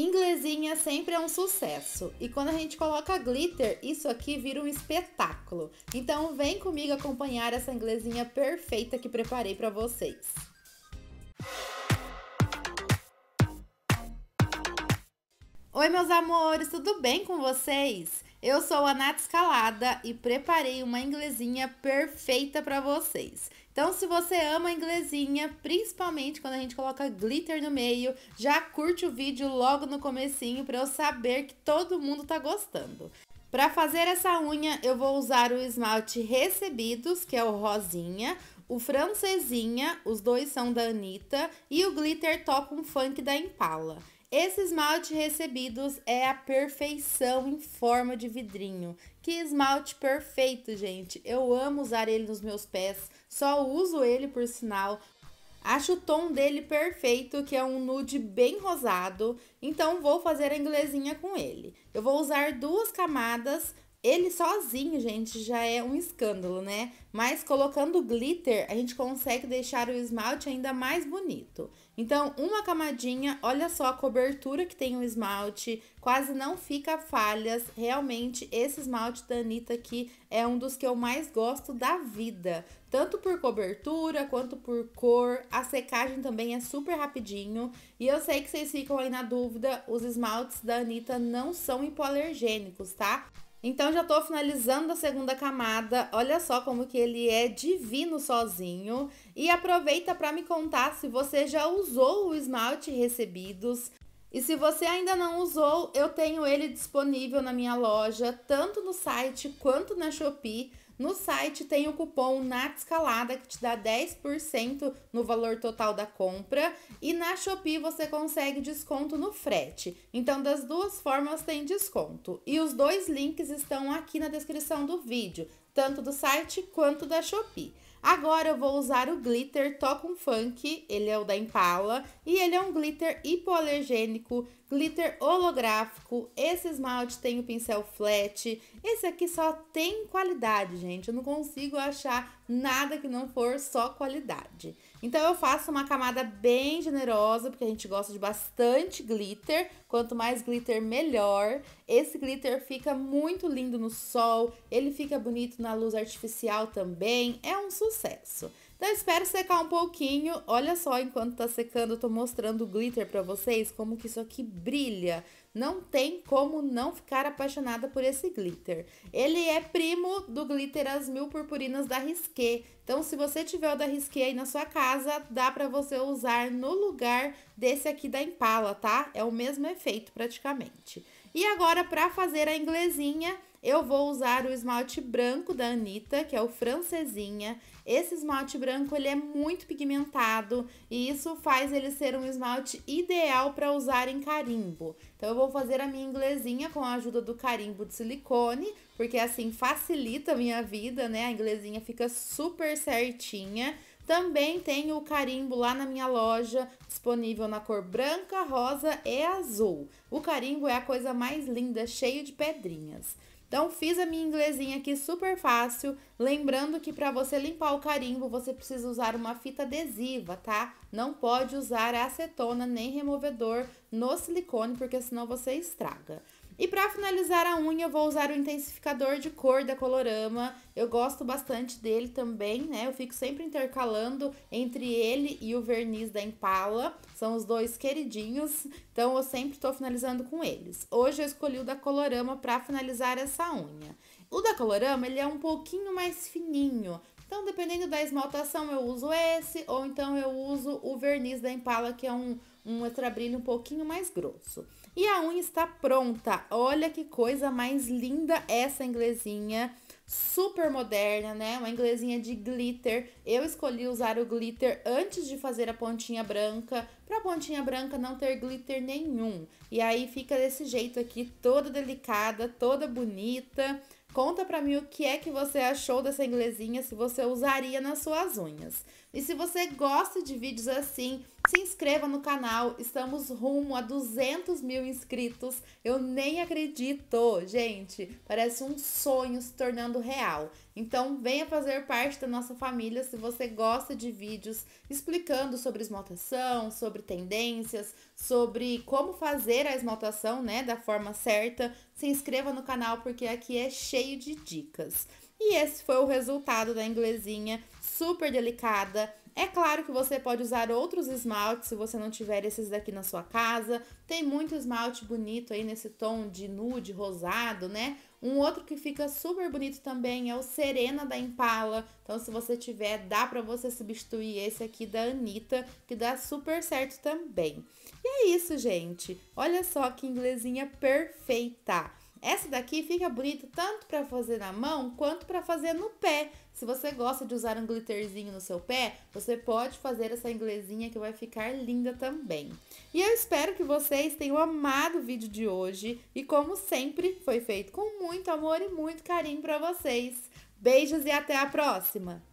Inglesinha sempre é um sucesso. E quando a gente coloca glitter, isso aqui vira um espetáculo. Então vem comigo acompanhar essa inglesinha perfeita que preparei para vocês. Oi meus amores, tudo bem com vocês? Eu sou a Nath Escalada e preparei uma inglesinha perfeita para vocês. Então, se você ama inglesinha, principalmente quando a gente coloca glitter no meio, já curte o vídeo logo no comecinho para eu saber que todo mundo tá gostando. Para fazer essa unha, eu vou usar o esmalte Recebidos, que é o rosinha, o francesinha, os dois são da Anitta, e o glitter Top um Funk da Impala. Esse esmalte recebidos é a perfeição em forma de vidrinho. Que esmalte perfeito, gente. Eu amo usar ele nos meus pés, só uso ele por sinal. Acho o tom dele perfeito, que é um nude bem rosado, então vou fazer a inglesinha com ele. Eu vou usar duas camadas, ele sozinho, gente, já é um escândalo, né? Mas colocando glitter, a gente consegue deixar o esmalte ainda mais bonito. Então, uma camadinha, olha só a cobertura que tem o esmalte, quase não fica falhas. Realmente, esse esmalte da Anitta aqui é um dos que eu mais gosto da vida. Tanto por cobertura, quanto por cor. A secagem também é super rapidinho. E eu sei que vocês ficam aí na dúvida, os esmaltes da Anitta não são hipoalergênicos, tá? Então já estou finalizando a segunda camada. Olha só como que ele é divino sozinho e aproveita para me contar se você já usou o esmalte recebidos. E se você ainda não usou, eu tenho ele disponível na minha loja, tanto no site quanto na Shopee. No site tem o cupom NATSCALADA que te dá 10% no valor total da compra e na Shopee você consegue desconto no frete. Então das duas formas tem desconto. E os dois links estão aqui na descrição do vídeo, tanto do site quanto da Shopee. Agora eu vou usar o glitter Toca Funk, ele é o da Impala, e ele é um glitter hipoalergênico, glitter holográfico, esse esmalte tem o pincel flat, esse aqui só tem qualidade, gente. Eu não consigo achar nada que não for só qualidade. Então eu faço uma camada bem generosa, porque a gente gosta de bastante glitter. Quanto mais glitter, melhor. Esse glitter fica muito lindo no sol, ele fica bonito na luz artificial também. É um sucesso. Então espero secar um pouquinho. Olha só, enquanto tá secando, eu tô mostrando o glitter pra vocês, como que isso aqui brilha. Não tem como não ficar apaixonada por esse glitter. Ele é primo do glitter As Mil Purpurinas da Risqué. Então se você tiver o da Risqué aí na sua casa, dá pra você usar no lugar desse aqui da Impala, tá? É o mesmo efeito praticamente. E agora, pra fazer a inglesinha, eu vou usar o esmalte branco da Anitta, que é o Francesinha. Esse esmalte branco ele é muito pigmentado e isso faz ele ser um esmalte ideal para usar em carimbo. Então eu vou fazer a minha inglesinha com a ajuda do carimbo de silicone, porque assim facilita a minha vida, né? A inglesinha fica super certinha. Também tenho o carimbo lá na minha loja, disponível na cor branca, rosa e azul. O carimbo é a coisa mais linda, cheio de pedrinhas. Então fiz a minha inglesinha aqui super fácil, lembrando que para você limpar o carimbo você precisa usar uma fita adesiva, tá? Não pode usar acetona nem removedor no silicone porque senão você estraga. E para finalizar a unha, eu vou usar o intensificador de cor da Colorama. Eu gosto bastante dele também, né? Eu fico sempre intercalando entre ele e o verniz da Impala. São os dois queridinhos, então eu sempre estou finalizando com eles. Hoje eu escolhi o da Colorama para finalizar essa unha. O da Colorama, ele é um pouquinho mais fininho, então, dependendo da esmaltação, eu uso esse, ou então eu uso o verniz da Impala, que é um, um extra brilho um pouquinho mais grosso. E a unha está pronta. Olha que coisa mais linda essa inglesinha. Super moderna, né? Uma inglesinha de glitter. Eu escolhi usar o glitter antes de fazer a pontinha branca, pra pontinha branca não ter glitter nenhum. E aí fica desse jeito aqui, toda delicada, toda bonita. Conta pra mim o que é que você achou dessa inglesinha, se você usaria nas suas unhas. E se você gosta de vídeos assim, se inscreva no canal, estamos rumo a 200 mil inscritos. Eu nem acredito, gente. Parece um sonho se tornando real. Então, venha fazer parte da nossa família se você gosta de vídeos explicando sobre esmaltação, sobre tendências, sobre como fazer a esmaltação, né, da forma certa. Se inscreva no canal porque aqui é cheio de dicas. E esse foi o resultado da inglesinha, super delicada, é claro que você pode usar outros esmaltes se você não tiver esses daqui na sua casa. Tem muito esmalte bonito aí nesse tom de nude, rosado, né? Um outro que fica super bonito também é o Serena da Impala. Então, se você tiver, dá para você substituir esse aqui da Anitta, que dá super certo também. E é isso, gente. Olha só que inglesinha perfeita. Essa daqui fica bonita tanto para fazer na mão quanto para fazer no pé. Se você gosta de usar um glitterzinho no seu pé, você pode fazer essa inglesinha que vai ficar linda também. E eu espero que vocês tenham amado o vídeo de hoje e como sempre foi feito com muito amor e muito carinho para vocês. Beijos e até a próxima!